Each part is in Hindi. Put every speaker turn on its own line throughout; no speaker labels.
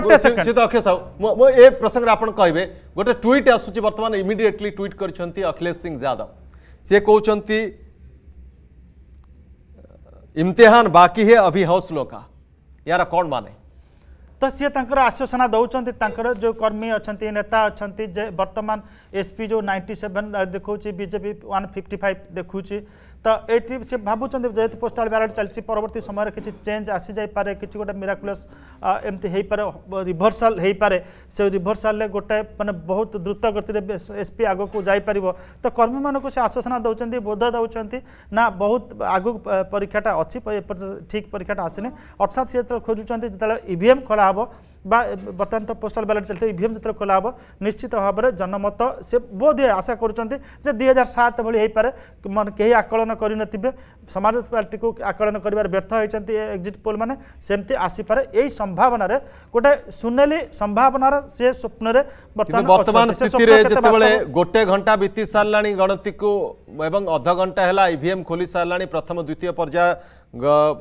ए प्रसंग कहे गोटे ट्विट आसूची बर्तमान इमिडियेटली ट्विट कर अखिलेश सिंह यादव सी कौन इम्तिहान बाकी है अभी हौसलों लोका यार कौन माने तो सी
आश्वासना दौरान जो कर्मी अच्छा नेता अच्छा बर्तमान एसपी जो नाइंटी सेवेन देखा बीजेपी वन फिफ्टी फाइव देखुच्छी तो ये सी भावुंट जेहतु पोस्टाल ब्यालेट चलती परवर्त समय किसी चेंज आसी जापे कि गोटे मिराकुलस एमती रिभर्साल हो पारे से रिभर्साल गोटे मैंने बहुत द्रुत गति एसपी आग को जापर तो कर्मी मानक से आश्वासना दौरान बोध दौरान ना बहुत आग परीक्षाटा अच्छी ठीक परीक्षाटा आसनी अर्थात सी जो खोजुंत जो ईवीएम खोला हे बर्तमान तो पोस्टाल बैलेट चलते इभिएम जो खोला हे निश्चित भाव में जनमत से बोधे आशा कर दुई हजार सात भाई मन कहीं आकलन करे समाजवादी पार्टी को आकलन कर होती एक्जिट पोल मैंने सेमती आसीपे यही संभावन गोटे सुनेली संभावनार से स्वप्न बर्तमान
गोटे घंटा बीती सारा गणति को अध घंटा है इम e खोली सारा प्रथम द्वितीय पर्याय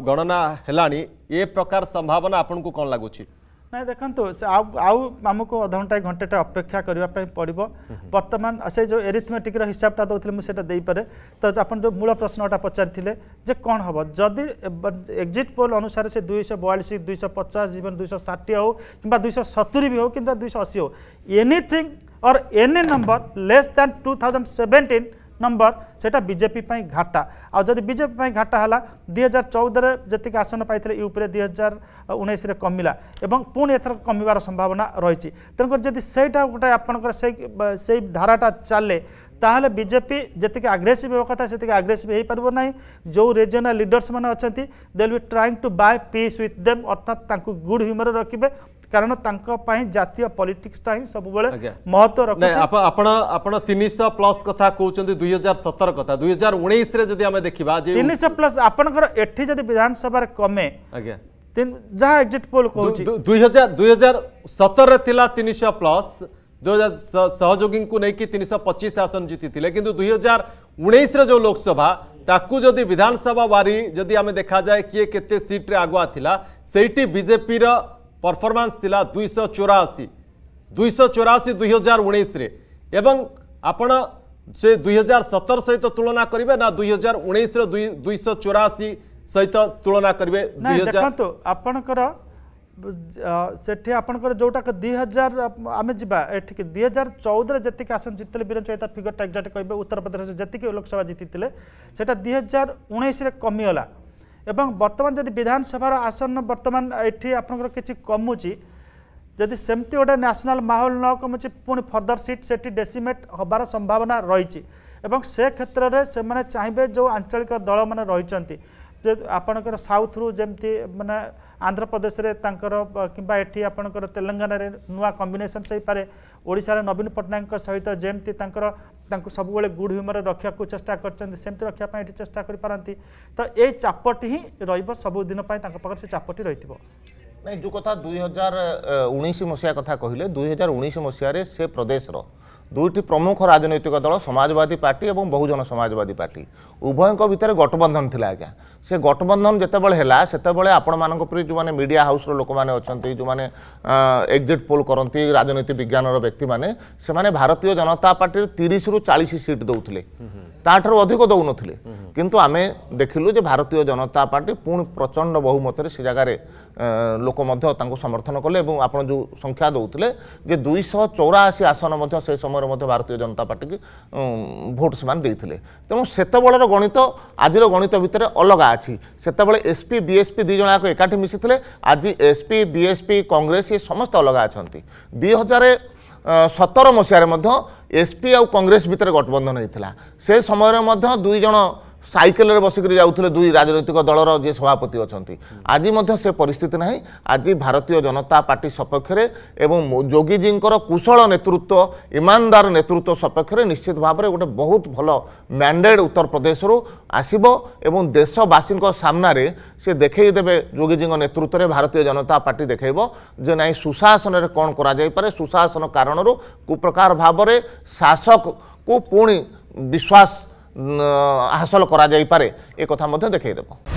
गणना है ए प्रकार संभावना आपन को कौन लगुच्छी
ନାଇଁ ଦେଖନ୍ତୁ ଆଉ ଆଉ ଆମକୁ ଅଧଘଣ୍ଟା ଘଣ୍ଟାଟେ ଅପେକ୍ଷା କରିବା ପାଇଁ ପଡ଼ିବ ବର୍ତ୍ତମାନ ସେ ଯେଉଁ ଏରିଥମେଟିକ୍ର ହିସାବଟା ଦେଉଥିଲେ ମୁଁ ସେଇଟା ଦେଇପାରେ ତ ଆପଣ ଯେଉଁ ମୂଳ ପ୍ରଶ୍ନଟା ପଚାରିଥିଲେ ଯେ କ'ଣ ହେବ ଯଦି ଏକ୍ଜିଟ୍ ପୋଲ୍ ଅନୁସାରେ ସେ ଦୁଇଶହ ବୟାଳିଶ ଦୁଇଶହ ପଚାଶ ଇଭେନ୍ ଦୁଇଶହ ଷାଠିଏ ହେଉ କିମ୍ବା ଦୁଇଶହ ସତୁରି ବି ହେଉ କିମ୍ବା ଦୁଇଶହ ଅଶୀ ହେଉ anything or any number less than two thousand seventeen number सेटा बीजेपी घाटा आदि बीजेपी घाटा है दुई हजार चौदह जीक आसन पाई यूपी दुई हजार उन्नीस कमिला और पुणी एथर कमार संभावना रही तेणुकर जदि से गोटे आपंकर धाराटा चले ताहले बीजेपी जी आग्रेसीव होगा कथा से आग्रेसीव हो पारना जो रिजनाल लिडर्स मैंने अच्छा they will trying to buy peace with them अर्थात गुड ह्यूमर रखे କାରଣ ତାଙ୍କ ପାଇଁ ଜାତୀୟ ପଲିଟିକ୍ସଟା ହିଁ ସବୁବେଳେ ମହତ୍ଵ ରଖୁଛି
ଆପଣ ଆପଣ ତିନିଶହ ପ୍ଲସ୍ କଥା କହୁଛନ୍ତି ଦୁଇ ହଜାର ସତର କଥା ଦୁଇ ହଜାର ଉଣେଇଶରେ ଯଦି ଆମେ ଦେଖିବା ତିନିଶହ ପ୍ଲସ୍ ଆପଣଙ୍କର ଏଠି ଯଦି ବିଧାନସଭାରେ କମେ ଆଜ୍ଞା ଯାହା ଏକ୍ଜିଟ୍ ପୋଲ୍ କହୁଛି ଦୁଇ ହଜାର ଦୁଇ ହଜାର ସତରରେ ଥିଲା ତିନିଶହ ପ୍ଲସ୍ ଦୁଇ ହଜାର ସହଯୋଗୀଙ୍କୁ ନେଇକି ତିନିଶହ ପଚିଶ ଆସନ ଜିତିଥିଲେ କିନ୍ତୁ ଦୁଇ ହଜାର ଉଣେଇଶର ଯେଉଁ ଲୋକସଭା ତାକୁ ଯଦି ବିଧାନସଭା ବାରି ଯଦି ଆମେ ଦେଖାଯାଏ କିଏ କେତେ ସିଟ୍ରେ ଆଗୁଆ ଥିଲା ସେଇଠି ବିଜେପିର परफरमान्स थिला 284 284 2019 रे एवं आपण से 2017 सहित तुलना करिवे ना 2019 रो 284 सहित तुलना करिवे 2000 देखंतो आपनकर
ସେଠି ଆପଣଙ୍କର ଯେଉଁଟା ଦୁଇ ହଜାର ଆମେ ଯିବା ଏଠିକି ଦୁଇ ହଜାର ଚଉଦରେ ଯେତିକି ଆସନ ଜିତିଥିଲେ ବୀରେନ୍ ଚୌଧୁରୀ ତା ଫିଗରଟା ଏକ୍ଜାକ୍ଟ କହିବେ ଉତ୍ତରପ୍ରଦେଶ ଯେତିକି ଲୋକସଭା ଜିତିଥିଲେ ସେଇଟା ଦୁଇ ହଜାର ଉଣେଇଶରେ କମିଗଲା ଏବଂ ବର୍ତ୍ତମାନ ଯଦି ବିଧାନସଭାର ଆସନ ବର୍ତ୍ତମାନ ଏଠି ଆପଣଙ୍କର କିଛି କମୁଛି ଯଦି ସେମିତି ଗୋଟେ ନ୍ୟାସନାଲ୍ ମାହୋଲ ନ କମୁଛି ପୁଣି ଫର୍ଦର ସିଟ୍ ସେଠି ଡେସିମେଟ୍ ହେବାର ସମ୍ଭାବନା ରହିଛି ଏବଂ ସେ କ୍ଷେତ୍ରରେ ସେମାନେ ଚାହିଁବେ ଯେଉଁ ଆଞ୍ଚଳିକ ଦଳମାନେ ରହିଛନ୍ତି ଆପଣଙ୍କର ସାଉଥରୁ ଯେମିତି ମାନେ ଆନ୍ଧ୍ରପ୍ରଦେଶରେ ତାଙ୍କର କିମ୍ବା ଏଠି ଆପଣଙ୍କର ତେଲେଙ୍ଗାନାରେ ନୂଆ କମ୍ବିନେସନ୍ସ ହେଇପାରେ ଓଡ଼ିଶାରେ ନବୀନ ପଟ୍ଟନାୟକଙ୍କ ସହିତ ଯେମିତି ତାଙ୍କର ତାଙ୍କୁ ସବୁବେଳେ ଗୁଡ଼ ହ୍ୟୁମରରେ ରଖିବାକୁ ଚେଷ୍ଟା କରିଛନ୍ତି ସେମିତି ରଖିବା ପାଇଁ ଏଠି ଚେଷ୍ଟା କରିପାରନ୍ତି ତ ଏଇ ଚାପଟି ହିଁ ରହିବ ସବୁଦିନ ପାଇଁ ତାଙ୍କ ପାଖରେ ସେ ଚାପଟି ରହିଥିବ
ନାଇଁ ଯେଉଁ କଥା ଦୁଇ ହଜାର ଉଣେଇଶ ମସିହା କଥା କହିଲେ ଦୁଇ ହଜାର ଉଣେଇଶ ମସିହାରେ ସେ ପ୍ରଦେଶର দুইটি প্রমুখ রাজনৈতিক দল সমাজবাদী পার্টি এবং বহুজন সমাজবাদী পার্টি উভয়ঙ্ক ভিতরে গঠবন্ধন লা আজ্ঞা সে গঠবন্ধন যেতবে হল সেতবে আপনার যে মিডিয়া হাউসর লোক মানে অনেক যে এক্জিট পোল করতে রাজনীতি বিজ্ঞানর ব্যক্তি মানে সে ভারতীয় জনতা পার্টির তিরিশ রু চাশ সিট দৌলে তাঠার অধিক দৌনলে কিন্তু আমি দেখিলু যে ভারতীয় জনতা পার্টি পুঁ প্রচণ্ড বহুমতের সে জায়গায় ଲୋକ ମଧ୍ୟ ତାଙ୍କୁ ସମର୍ଥନ କଲେ ଏବଂ ଆପଣ ଯେଉଁ ସଂଖ୍ୟା ଦେଉଥିଲେ ଯେ ଦୁଇଶହ ଚଉରାଅଶୀ ଆସନ ମଧ୍ୟ ସେ ସମୟରେ ମଧ୍ୟ ଭାରତୀୟ ଜନତା ପାର୍ଟିକୁ ଭୋଟ୍ ସେମାନେ ଦେଇଥିଲେ ତେଣୁ ସେତେବେଳର ଗଣିତ ଆଜିର ଗଣିତ ଭିତରେ ଅଲଗା ଅଛି ସେତେବେଳେ ଏସ୍ପି ବିଏସ୍ପି ଦୁଇ ଜଣ ଯାକ ଏକାଠି ମିଶିଥିଲେ ଆଜି ଏସ୍ପି ବିଏସ୍ପି କଂଗ୍ରେସ ଏ ସମସ୍ତେ ଅଲଗା ଅଛନ୍ତି ଦୁଇ ହଜାର ସତର ମସିହାରେ ମଧ୍ୟ ଏସ୍ପି ଆଉ କଂଗ୍ରେସ ଭିତରେ ଗଠବନ୍ଧନ ହୋଇଥିଲା ସେ ସମୟରେ ମଧ୍ୟ ଦୁଇ ଜଣ ସାଇକେଲରେ ବସିକରି ଯାଉଥିଲେ ଦୁଇ ରାଜନୈତିକ ଦଳର ଯିଏ ସଭାପତି ଅଛନ୍ତି ଆଜି ମଧ୍ୟ ସେ ପରିସ୍ଥିତି ନାହିଁ ଆଜି ଭାରତୀୟ ଜନତା ପାର୍ଟି ସପକ୍ଷରେ ଏବଂ ଯୋଗୀଜୀଙ୍କର କୁଶଳ ନେତୃତ୍ୱ ଇମାନଦାର ନେତୃତ୍ୱ ସପକ୍ଷରେ ନିଶ୍ଚିତ ଭାବରେ ଗୋଟେ ବହୁତ ଭଲ ମ୍ୟାଣ୍ଡେଡ଼ ଉତ୍ତରପ୍ରଦେଶରୁ ଆସିବ ଏବଂ ଦେଶବାସୀଙ୍କ ସାମ୍ନାରେ ସେ ଦେଖାଇଦେବେ ଯୋଗୀଜୀଙ୍କ ନେତୃତ୍ୱରେ ଭାରତୀୟ ଜନତା ପାର୍ଟି ଦେଖାଇବ ଯେ ନାହିଁ ସୁଶାସନରେ କ'ଣ କରାଯାଇପାରେ ସୁଶାସନ କାରଣରୁ କୁପ୍ରକାର ଭାବରେ ଶାସକକୁ ପୁଣି ବିଶ୍ୱାସ ହାସଲ କରାଯାଇପାରେ ଏ କଥା ମଧ୍ୟ ଦେଖାଇଦେବ